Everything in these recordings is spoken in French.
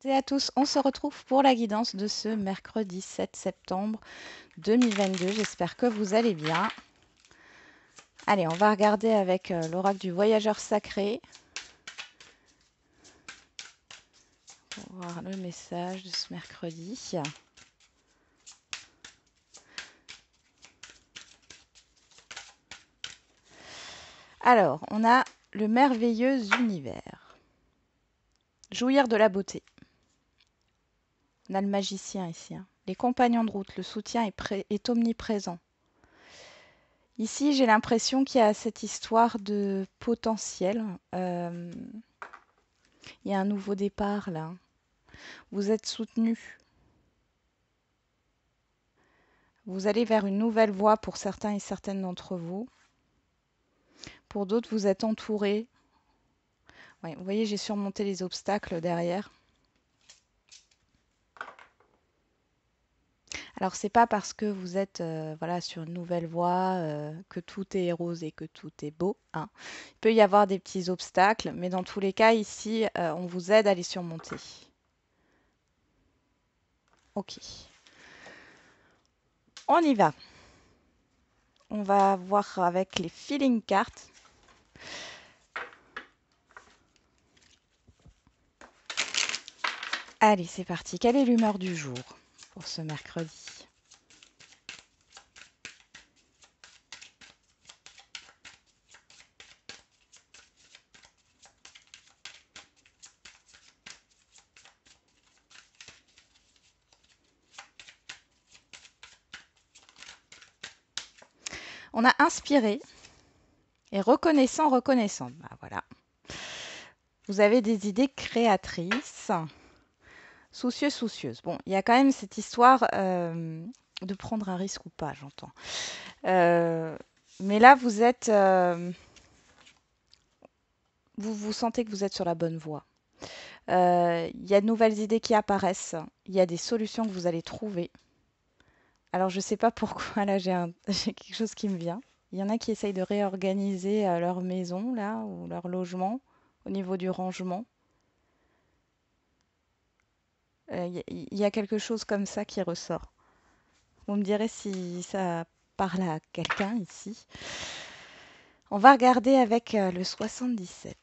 Salut à tous, on se retrouve pour la guidance de ce mercredi 7 septembre 2022. J'espère que vous allez bien. Allez, on va regarder avec euh, l'oracle du voyageur sacré pour voir le message de ce mercredi. Alors, on a le merveilleux univers. Jouir de la beauté. On a le magicien ici. Hein. Les compagnons de route, le soutien est, omniprésent. Ici, j'ai l'impression qu'il y a cette histoire de potentiel. Euh, il y a un nouveau départ là. Hein. Vous êtes soutenu. Vous allez vers une nouvelle voie pour certains et certaines d'entre vous. Pour d'autres, vous êtes entouré. vous voyez, j'ai surmonté les obstacles derrière. Alors, c'est pas parce que vous êtes euh, voilà, sur une nouvelle voie euh, que tout est rose et que tout est beau. Hein. Il peut y avoir des petits obstacles, mais dans tous les cas, ici, euh, on vous aide à les surmonter. Ok. On y va. On va voir avec les feeling cards. Allez, c'est parti. Quelle est l'humeur du jour pour ce mercredi. On a inspiré et reconnaissant, reconnaissant. Bah, voilà. Vous avez des idées créatrices soucieux, soucieuse. Bon, il y a quand même cette histoire euh, de prendre un risque ou pas, j'entends. Euh, mais là, vous êtes. Euh, vous vous sentez que vous êtes sur la bonne voie. Il y a de nouvelles idées qui apparaissent. Il y a des solutions que vous allez trouver. Alors, je ne sais pas pourquoi, là, j'ai quelque chose qui me vient. Il y en a qui essayent de réorganiser leur maison, là, ou leur logement, au niveau du rangement. Il euh, y, a quelque chose comme ça qui ressort. Vous me direz si ça parle à quelqu'un ici. On va regarder avec euh, le 77.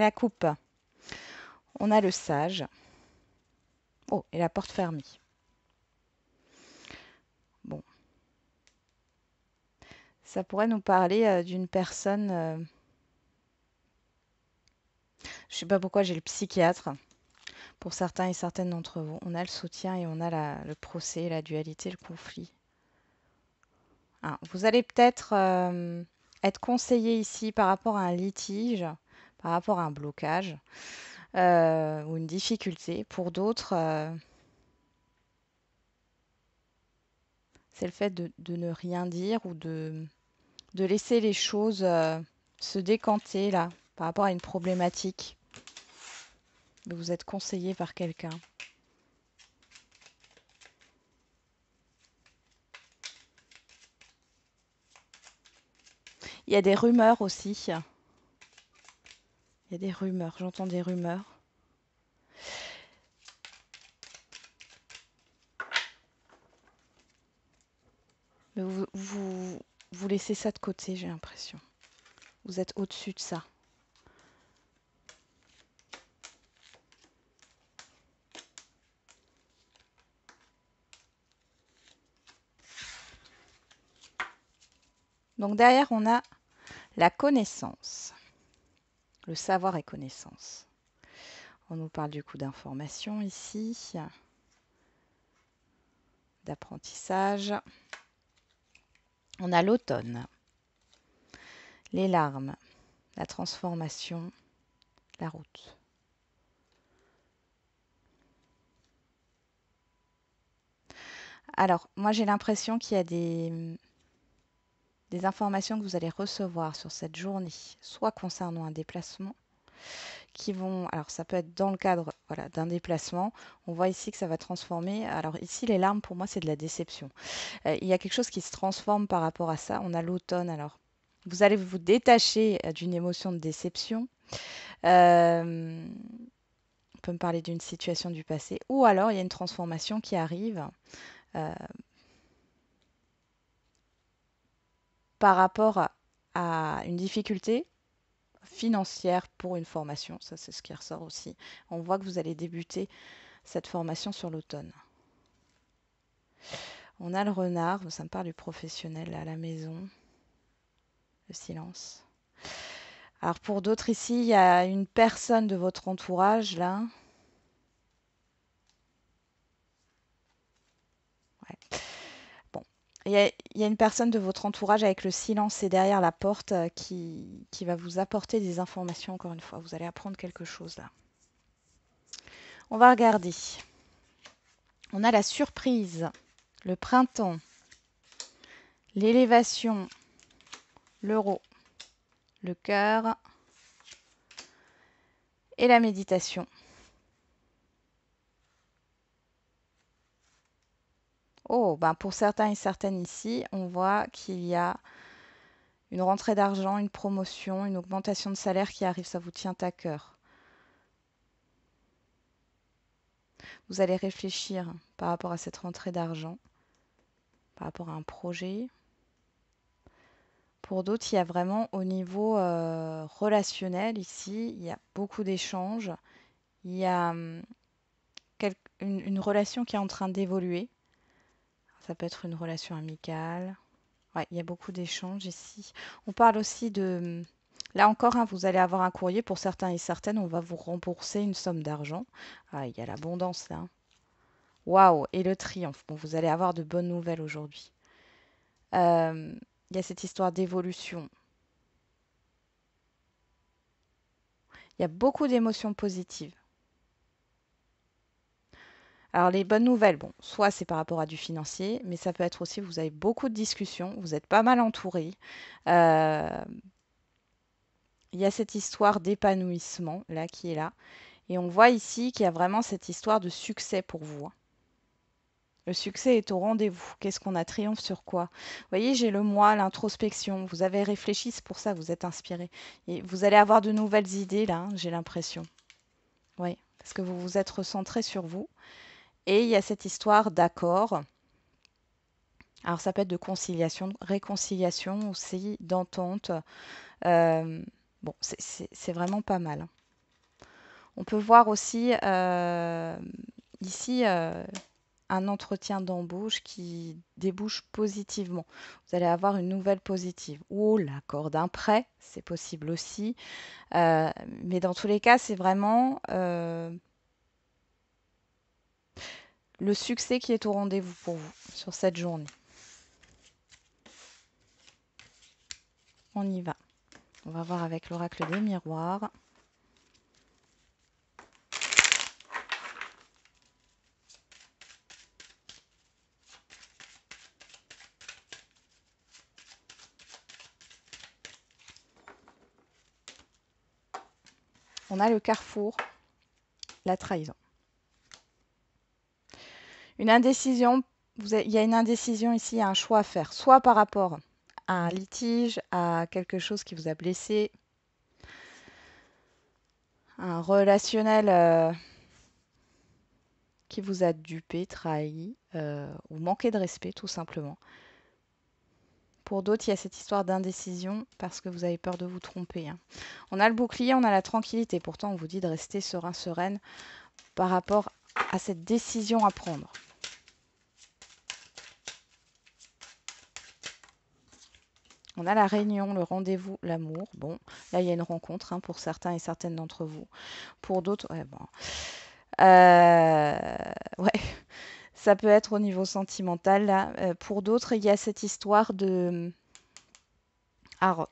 la coupe. On a le sage. Oh, et la porte fermée. Bon. Ça pourrait nous parler euh, d'une personne... Euh, je sais pas pourquoi j'ai le psychiatre. Pour certains et certaines d'entre vous, on a le soutien et on a le procès, la dualité, le conflit. Ah, vous allez peut-être euh, être conseillé ici par rapport à un litige par rapport à un blocage euh, ou une difficulté. Pour d'autres, euh, c'est le fait de, ne rien dire ou de, de laisser les choses euh, se décanter là par rapport à une problématique. Vous êtes conseillé par quelqu'un. Il y a des rumeurs aussi. Il y a des rumeurs, j'entends des rumeurs. Mais vous, vous, vous laissez ça de côté, j'ai l'impression. Vous êtes au-dessus de ça. Donc derrière, on a la connaissance le savoir et connaissance. On nous parle du coup d'information ici, d'apprentissage. On a l'automne, les larmes, la transformation, la route. Alors, moi j'ai l'impression qu'il y a des, des informations que vous allez recevoir sur cette journée, soit concernant un déplacement, qui vont, alors ça peut être dans le cadre voilà, d'un déplacement, on voit ici que ça va transformer, alors ici les larmes pour moi c'est de la déception, euh, il y a quelque chose qui se transforme par rapport à ça, on a l'automne, alors vous allez vous détacher euh, d'une émotion de déception, euh, on peut me parler d'une situation du passé, ou alors il y a une transformation qui arrive, par rapport à, une difficulté financière pour une formation. Ça, c'est ce qui ressort aussi. On voit que vous allez débuter cette formation sur l'automne. On a le renard, ça me parle du professionnel à la maison. Le silence. Alors pour d'autres ici, il y a une personne de votre entourage là Il y, a une personne de votre entourage avec le silence et derrière la porte euh, qui, qui, va vous apporter des informations encore une fois. Vous allez apprendre quelque chose là. On va regarder. On a la surprise, le printemps, l'élévation, l'euro, le cœur et la méditation. Oh, ben pour certains et certaines ici, on voit qu'il y a une rentrée d'argent, une promotion, une augmentation de salaire qui arrive, ça vous tient à cœur. Vous allez réfléchir par rapport à cette rentrée d'argent, par rapport à un projet. Pour d'autres, il y a vraiment au niveau euh, relationnel ici, il y a beaucoup d'échanges, il y a hum, une relation qui est en train d'évoluer ça peut être une relation amicale. Ouais, il y a beaucoup d'échanges ici. On parle aussi de... Là encore, hein, vous allez avoir un courrier. Pour certains et certaines, on va vous rembourser une somme d'argent. Ah, il y a l'abondance là. Waouh Et le triomphe. vous allez avoir de bonnes nouvelles aujourd'hui. Euh, il y a cette histoire d'évolution. Il y a beaucoup d'émotions positives. Alors les bonnes nouvelles, bon, soit c'est par rapport à du financier, mais ça peut être aussi, vous avez beaucoup de discussions, vous êtes pas mal entouré. Euh, il y a cette histoire d'épanouissement, là, qui est là. Et on voit ici qu'il y a vraiment cette histoire de succès pour vous. Hein. Le succès est au rendez-vous. Qu'est-ce qu'on a triomphe sur quoi Vous voyez, j'ai le moi, l'introspection. Vous avez réfléchi, c'est pour ça vous êtes inspiré. Et vous allez avoir de nouvelles idées, là, hein, j'ai l'impression. Oui, parce que vous vous êtes recentré sur vous. Et il y a cette histoire d'accord. Alors ça peut être de conciliation, réconciliation aussi, d'entente. Euh, bon, c'est vraiment pas mal. On peut voir aussi euh, ici euh, un entretien d'embauche qui débouche positivement. Vous allez avoir une nouvelle positive. Ou oh, l'accord d'un prêt, c'est possible aussi. mais dans tous les cas, c'est vraiment le succès qui est au rendez-vous pour vous sur cette journée. On y va. On va voir avec l'oracle des miroirs. On a le carrefour, la trahison. Une indécision, il y a une indécision ici, un choix à faire, soit par rapport à un litige, à quelque chose qui vous a blessé, un relationnel euh, qui vous a dupé, trahi euh, ou manqué de respect tout simplement. Pour d'autres, il y a cette histoire d'indécision parce que vous avez peur de vous tromper. Hein. On a le bouclier, on a la tranquillité. Pourtant, on vous dit de rester serein, sereine par rapport à cette décision à prendre. On a la réunion, le rendez-vous, l'amour. Bon, là, il y a une rencontre hein, pour certains et certaines d'entre vous. Pour d'autres, ouais, bon. Euh, ouais. Ça peut être au niveau sentimental. Là. Euh, pour d'autres, il y a cette histoire de,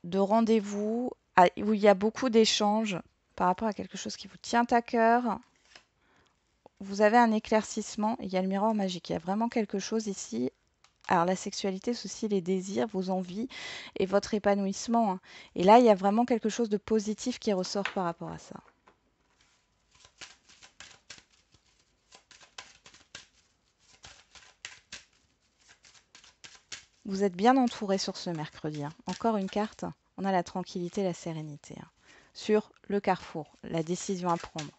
de rendez-vous où il y a beaucoup d'échanges par rapport à quelque chose qui vous tient à cœur. Vous avez un éclaircissement. Il y a le miroir magique. Il y a vraiment quelque chose ici alors la sexualité, c'est les désirs, vos envies et votre épanouissement. Hein. Et là, il y a vraiment quelque chose de positif qui ressort par rapport à ça. Vous êtes bien entouré sur ce mercredi. Hein. Encore une carte, on a la tranquillité, la sérénité. Hein. Sur le carrefour, la décision à prendre.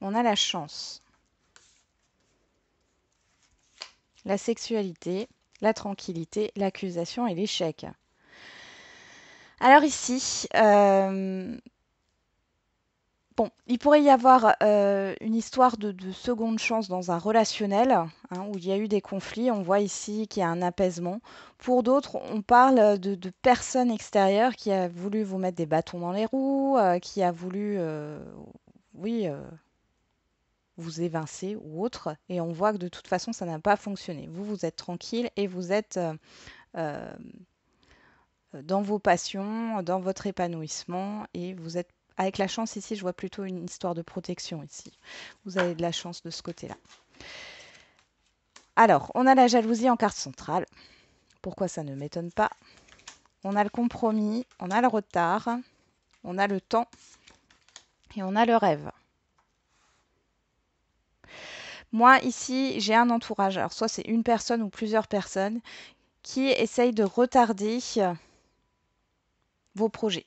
on a la chance, la sexualité, la tranquillité, l'accusation et l'échec. Alors ici, euh, bon, il pourrait y avoir euh, une histoire de, seconde chance dans un relationnel, hein, où il y a eu des conflits, on voit ici qu'il y a un apaisement. Pour d'autres, on parle de, personnes extérieures qui a voulu vous mettre des bâtons dans les roues, euh, qui a voulu... oui vous évincer ou autre, et on voit que de toute façon, ça n'a pas fonctionné. Vous, vous êtes tranquille et vous êtes euh, euh, dans vos passions, dans votre épanouissement, et vous êtes avec la chance ici, je vois plutôt une histoire de protection ici. Vous avez de la chance de ce côté-là. Alors, on a la jalousie en carte centrale. Pourquoi ça ne m'étonne pas On a le compromis, on a le retard, on a le temps et on a le rêve. Moi, ici, j'ai un entourage, alors soit c'est une personne ou plusieurs personnes, qui essayent de retarder vos projets.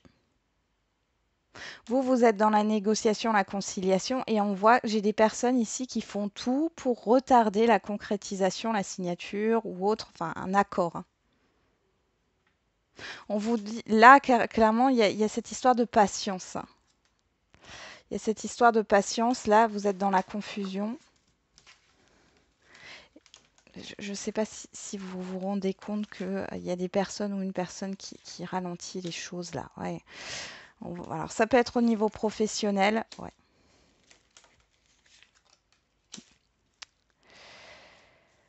Vous, vous êtes dans la négociation, la conciliation, et on voit, j'ai des personnes ici qui font tout pour retarder la concrétisation, la signature ou autre, enfin un accord. On vous dit, là, clairement, il y, il y a cette histoire de patience. Il y a cette histoire de patience, là, vous êtes dans la confusion je ne sais pas si, vous vous rendez compte qu'il euh, y a des personnes ou une personne qui, ralentit les choses là. alors ça peut être au niveau professionnel.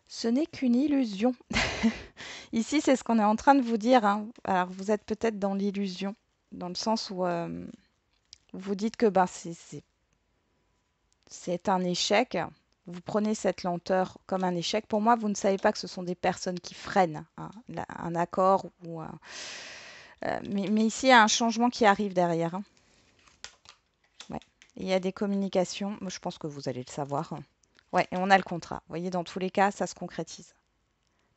Ce n'est qu'une illusion. Ici, c'est ce qu'on est en train de vous dire. Hein. Alors vous êtes peut-être dans l'illusion, dans le sens où euh, vous dites que ben, c'est un échec vous prenez cette lenteur comme un échec. Pour moi, vous ne savez pas que ce sont des personnes qui freinent hein, un accord ou euh, mais, ici, il y a un changement qui arrive derrière. Hein. Il y a des communications. je pense que vous allez le savoir. Hein. Ouais, et on a le contrat. Vous voyez, dans tous les cas, ça se concrétise.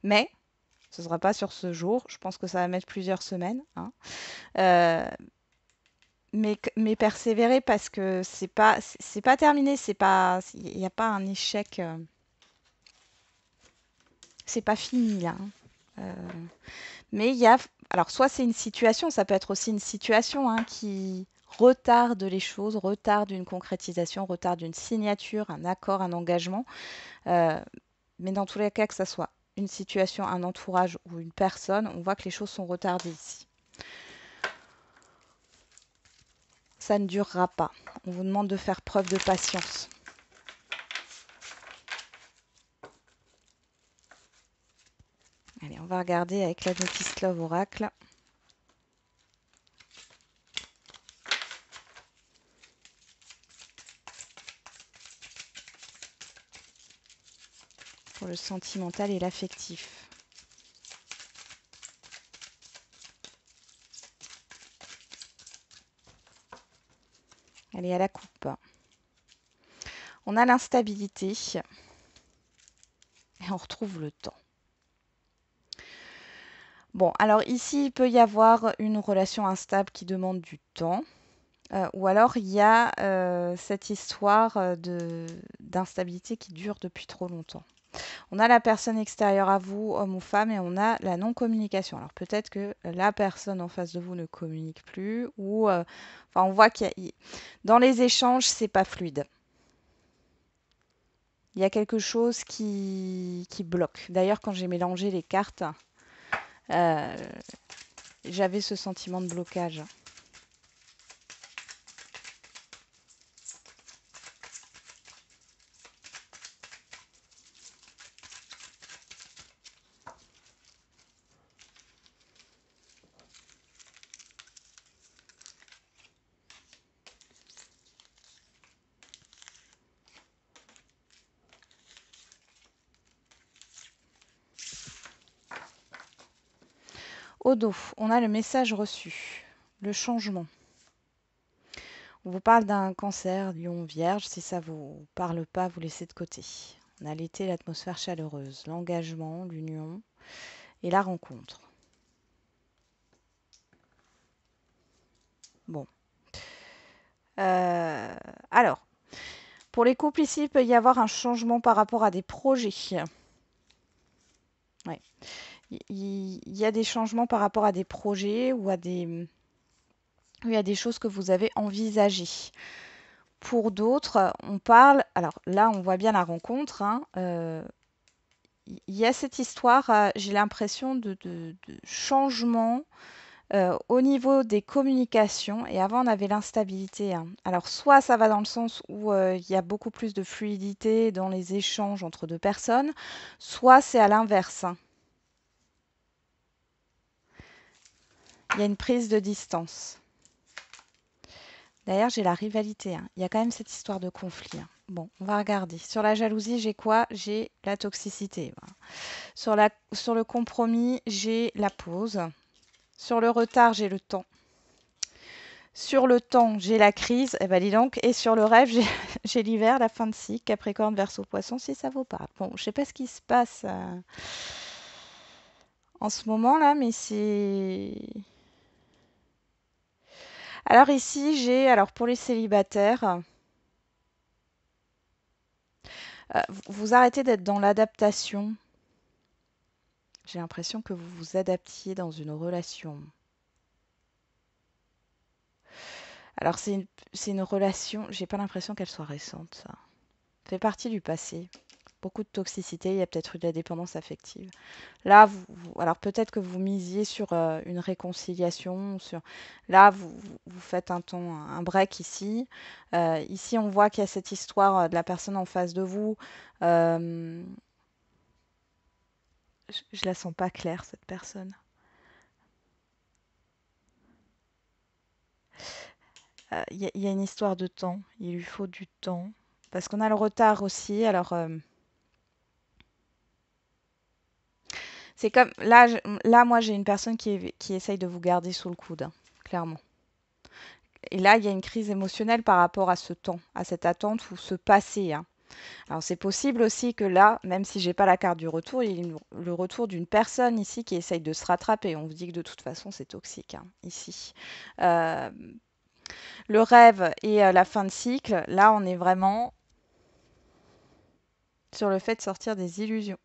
Mais ce ne sera pas sur ce jour. Je pense que ça va mettre plusieurs semaines. Hein. Euh, mais, persévérer parce que c'est pas c'est pas terminé, c'est pas il n'y a pas un échec, euh, c'est pas fini là. Hein. Euh, mais il y a alors soit c'est une situation, ça peut être aussi une situation hein, qui retarde les choses, retarde une concrétisation, retarde une signature, un accord, un engagement. Euh, mais dans tous les cas, que ça soit une situation, un entourage ou une personne, on voit que les choses sont retardées ici. ça ne durera pas. On vous demande de faire preuve de patience. Allez, on va regarder avec la notice Love Oracle. Pour le sentimental et l'affectif. Elle est à la coupe. On a l'instabilité. Et on retrouve le temps. Bon, alors ici, il peut y avoir une relation instable qui demande du temps. Euh, ou alors il y a euh, cette histoire euh, d'instabilité qui dure depuis trop longtemps. On a la personne extérieure à vous, homme ou femme, et on a la non-communication. Alors peut-être que la personne en face de vous ne communique plus, ou euh, enfin on voit qu'il dans les échanges c'est pas fluide. Il y a quelque chose qui, qui bloque. D'ailleurs, quand j'ai mélangé les cartes, euh, j'avais ce sentiment de blocage. on a le message reçu, le changement. On vous parle d'un cancer, lion, vierge. Si ça ne vous parle pas, vous laissez de côté. On a l'été, l'atmosphère chaleureuse, l'engagement, l'union et la rencontre. Bon. Euh, alors, pour les couples ici, il peut y avoir un changement par rapport à des projets. Ouais il y, a des changements par rapport à des projets ou à des, a des choses que vous avez envisagées. Pour d'autres, on parle, alors là on voit bien la rencontre, hein, euh, il y a cette histoire, euh, j'ai l'impression, de, changement euh, au niveau des communications. Et avant, on avait l'instabilité. Hein. Alors, soit ça va dans le sens où il y a beaucoup plus de fluidité dans les échanges entre deux personnes, soit c'est à l'inverse. Hein. il y a une prise de distance. D'ailleurs, j'ai la rivalité. Hein. Il y a quand même cette histoire de conflit. Hein. Bon, on va regarder. Sur la jalousie, j'ai quoi J'ai la toxicité. Sur, le compromis, j'ai la pause. Sur le retard, j'ai le temps. Sur le temps, j'ai la crise, eh ben, donc. Et sur le rêve, j'ai l'hiver, la fin de cycle, Capricorne, Verseau, Poisson, si ça vaut pas. Bon, je sais pas ce qui se passe euh, en ce moment là, mais c'est alors ici, j'ai, alors pour les célibataires, euh, vous arrêtez d'être dans l'adaptation. J'ai l'impression que vous vous adaptiez dans une relation. Alors c'est une, une relation, j'ai pas l'impression qu'elle soit récente, ça. Fait partie du passé beaucoup de toxicité, il y a peut-être eu de la dépendance affective. Là, vous, alors peut-être que vous misiez sur euh, une réconciliation, sur là vous, faites un temps, un break ici. Euh, ici, on voit qu'il y a cette histoire euh, de la personne en face de vous. Je, ne la sens pas claire cette personne. Il y, a une histoire de temps. Il lui faut du temps parce qu'on a le retard aussi. Alors, C'est comme là, là moi j'ai une personne qui, qui essaye de vous garder sous le coude, clairement. Et là, il y a une crise émotionnelle par rapport à ce temps, à cette attente ou ce passé. Hein. Alors c'est possible aussi que là, même si j'ai pas la carte du retour, il y a le retour d'une personne ici qui essaye de se rattraper. On vous dit que de toute façon c'est toxique hein, ici. Euh, le rêve et euh, la fin de cycle, là on est vraiment sur le fait de sortir des illusions.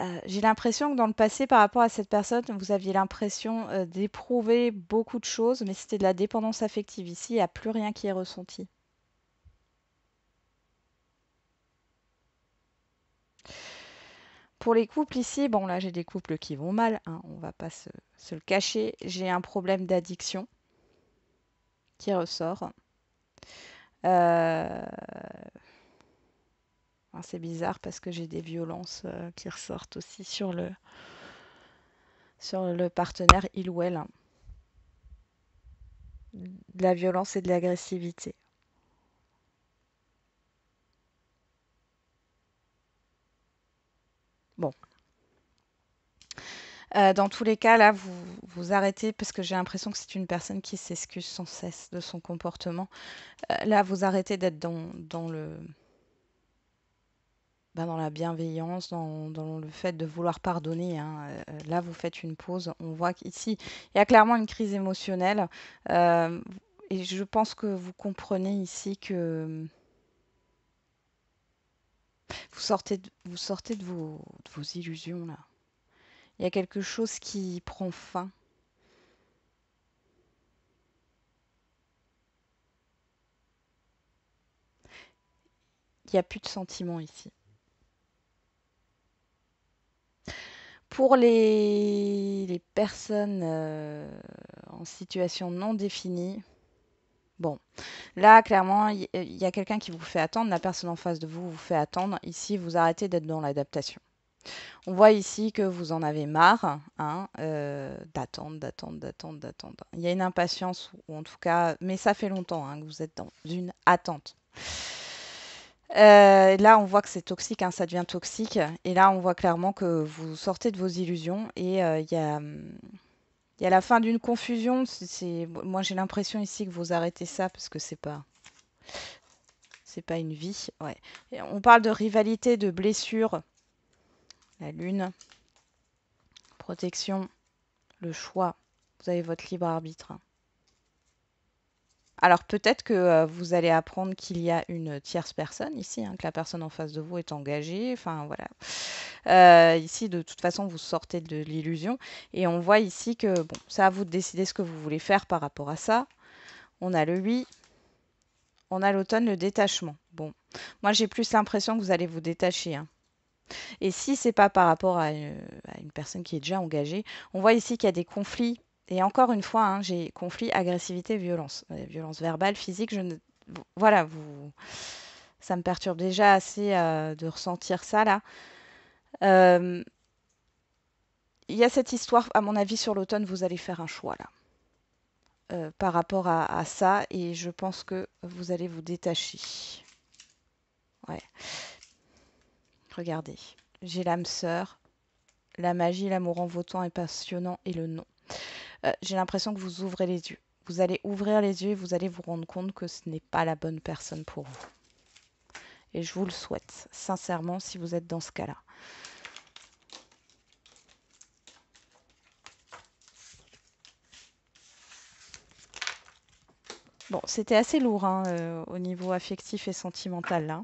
Euh, j'ai l'impression que dans le passé, par rapport à cette personne, vous aviez l'impression euh, d'éprouver beaucoup de choses, mais c'était de la dépendance affective. Ici, il n'y a plus rien qui est ressenti. Pour les couples ici, bon là j'ai des couples qui vont mal, on hein, on va pas se, se le cacher. J'ai un problème d'addiction qui ressort. Euh, c'est bizarre parce que j'ai des violences euh, qui ressortent aussi sur le, sur le partenaire, il ou elle. Hein. De la violence et de l'agressivité. Bon. Euh, dans tous les cas, là, vous vous arrêtez parce que j'ai l'impression que c'est une personne qui s'excuse sans cesse de son comportement. Euh, là, vous arrêtez d'être dans le dans la bienveillance, dans, le fait de vouloir pardonner, hein. euh, là, vous faites une pause. On voit qu'ici, il y a clairement une crise émotionnelle. Euh, et je pense que vous comprenez ici que vous sortez de, vous sortez de, vos, illusions, là. Il y a quelque chose qui prend fin. Il n'y a plus de sentiments ici. Pour les, personnes euh, en situation non définie, Bon, là, clairement, il y, a quelqu'un qui vous fait attendre, la personne en face de vous vous fait attendre. Ici, vous arrêtez d'être dans l'adaptation. On voit ici que vous en avez marre hein, euh, d'attendre, d'attendre, d'attendre, d'attendre. Il y a une impatience, ou en tout cas, mais ça fait longtemps hein, que vous êtes dans une attente. Euh, là, on voit que c'est toxique, hein, ça devient toxique. Et là, on voit clairement que vous sortez de vos illusions et euh, hum, il y, a, la fin d'une confusion. C'est, moi, j'ai l'impression ici que vous arrêtez ça parce que c'est pas. C'est pas une vie. on parle de rivalité, de blessure. La lune. Protection. Le choix. Vous avez votre libre arbitre. Alors peut-être que euh, vous allez apprendre qu'il y a une tierce personne ici, hein, que la personne en face de vous est engagée. Enfin voilà. Euh, ici, de toute façon, vous sortez de l'illusion. Et on voit ici que bon, c'est à vous de décider ce que vous voulez faire par rapport à ça. On a le 8. On a l'automne, le détachement. Bon, moi j'ai plus l'impression que vous allez vous détacher. Hein. Et si c'est pas par rapport euh, à une personne qui est déjà engagée, on voit ici qu'il y a des conflits et encore une fois, hein, j'ai conflit, agressivité, violence. Euh, violence verbale, physique, je ne... Voilà, vous... ça me perturbe déjà assez euh, de ressentir ça là. Euh, il y a cette histoire, à mon avis, sur l'automne, vous allez faire un choix là. par rapport à, ça, et je pense que vous allez vous détacher. Ouais. Regardez, j'ai l'âme sœur, la magie, l'amour en votant est passionnant et le nom. Euh, j'ai l'impression que vous ouvrez les yeux. Vous allez ouvrir les yeux et vous allez vous rendre compte que ce n'est pas la bonne personne pour vous. Et je vous le souhaite, sincèrement, si vous êtes dans ce cas-là. Bon, c'était assez lourd hein, euh, au niveau affectif et sentimental là.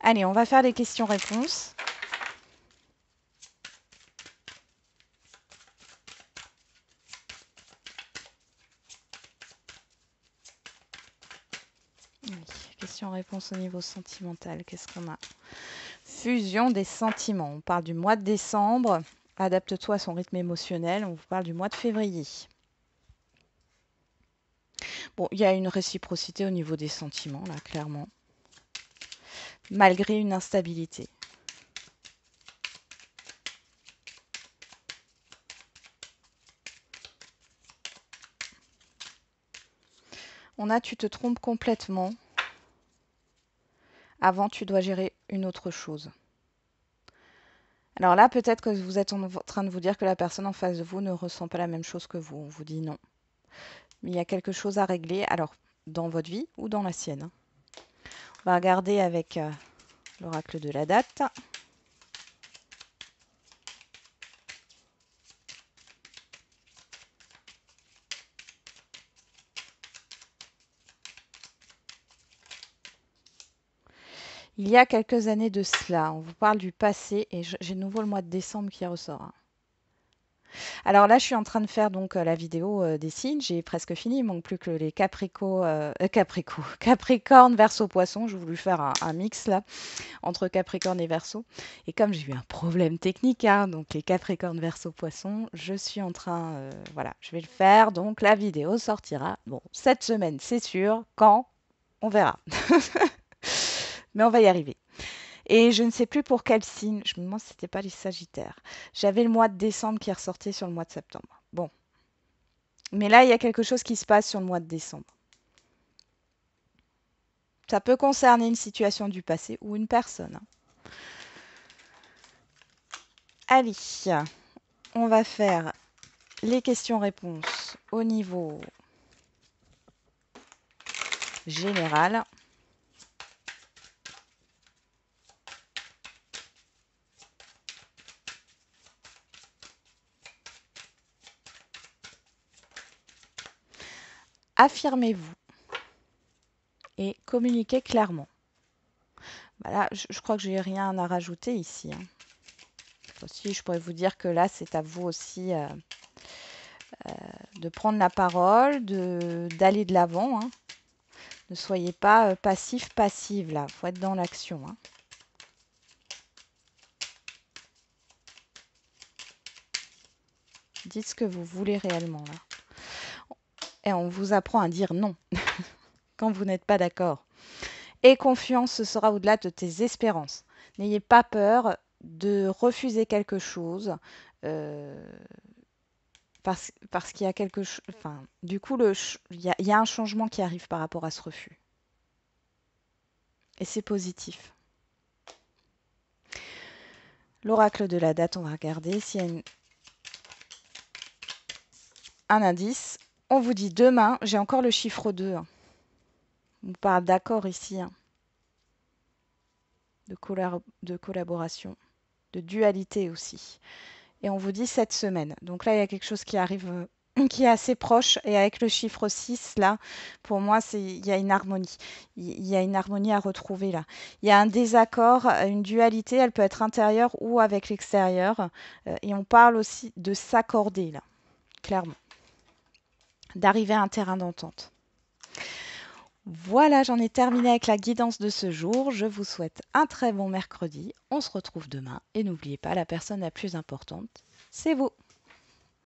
Allez, on va faire les questions-réponses. en réponse au niveau sentimental, qu'est-ce qu'on a Fusion des sentiments. On parle du mois de décembre. Adapte-toi à son rythme émotionnel. On vous parle du mois de février. Bon, il y a une réciprocité au niveau des sentiments, là, clairement. Malgré une instabilité. On a tu te trompes complètement. Avant, tu dois gérer une autre chose. Alors là, peut-être que vous êtes en train de vous dire que la personne en face de vous ne ressent pas la même chose que vous. On vous dit non. Mais Il y a quelque chose à régler, alors dans votre vie ou dans la sienne. On va regarder avec euh, l'oracle de la date. il y a quelques années de cela. On vous parle du passé et j'ai nouveau le mois de décembre qui ressort. Hein. Alors là, je suis en train de faire donc euh, la vidéo euh, des signes. J'ai presque fini. Il manque plus que les Caprico, euh, euh Capricorne, Verseau, Poisson. J'ai voulu faire un, mix là entre Capricorne et Verseau. Et comme j'ai eu un problème technique, hein, donc les Capricorne, Verseau, Poisson, je suis en train, voilà, je vais le faire. Donc la vidéo sortira. Bon, cette semaine, c'est sûr. Quand On verra. mais on va y arriver. Et je ne sais plus pour quel signe, je me demande si n'était pas les Sagittaires. J'avais le mois de décembre qui ressortait sur le mois de septembre. Bon. Mais là, il y a quelque chose qui se passe sur le mois de décembre. Ça peut concerner une situation du passé ou une personne. Hein. Allez, on va faire les questions-réponses au niveau général. affirmez-vous et communiquez clairement. Voilà, bah je, crois que j'ai rien à rajouter ici. Hein. Aussi, je pourrais vous dire que là, c'est à vous aussi euh, euh, de prendre la parole, d'aller de l'avant. Hein. Ne soyez pas euh, passif, passive là. faut être dans l'action. Hein. Dites ce que vous voulez réellement là et on vous apprend à dire non quand vous n'êtes pas d'accord. Et confiance, ce sera au-delà de tes espérances. N'ayez pas peur de refuser quelque chose euh, parce, qu'il y a quelque chose. Enfin, du coup, il y, a un changement qui arrive par rapport à ce refus. Et c'est positif. L'oracle de la date, on va regarder s'il y a un indice on vous dit demain, j'ai encore le chiffre 2. Hein. On parle d'accord ici, hein. de, de collaboration, de dualité aussi. Et on vous dit cette semaine. Donc là, il y a quelque chose qui arrive euh, qui est assez proche. Et avec le chiffre 6, là, pour moi, il y a une harmonie. Il y a une harmonie à retrouver là. Il y a un désaccord, euh, une dualité, elle peut être intérieure ou avec l'extérieur. Euh, et on parle aussi de s'accorder là, clairement d'arriver à un terrain d'entente. Voilà, j'en ai terminé avec la guidance de ce jour. Je vous souhaite un très bon mercredi. On se retrouve demain et n'oubliez pas, la personne la plus importante, c'est vous.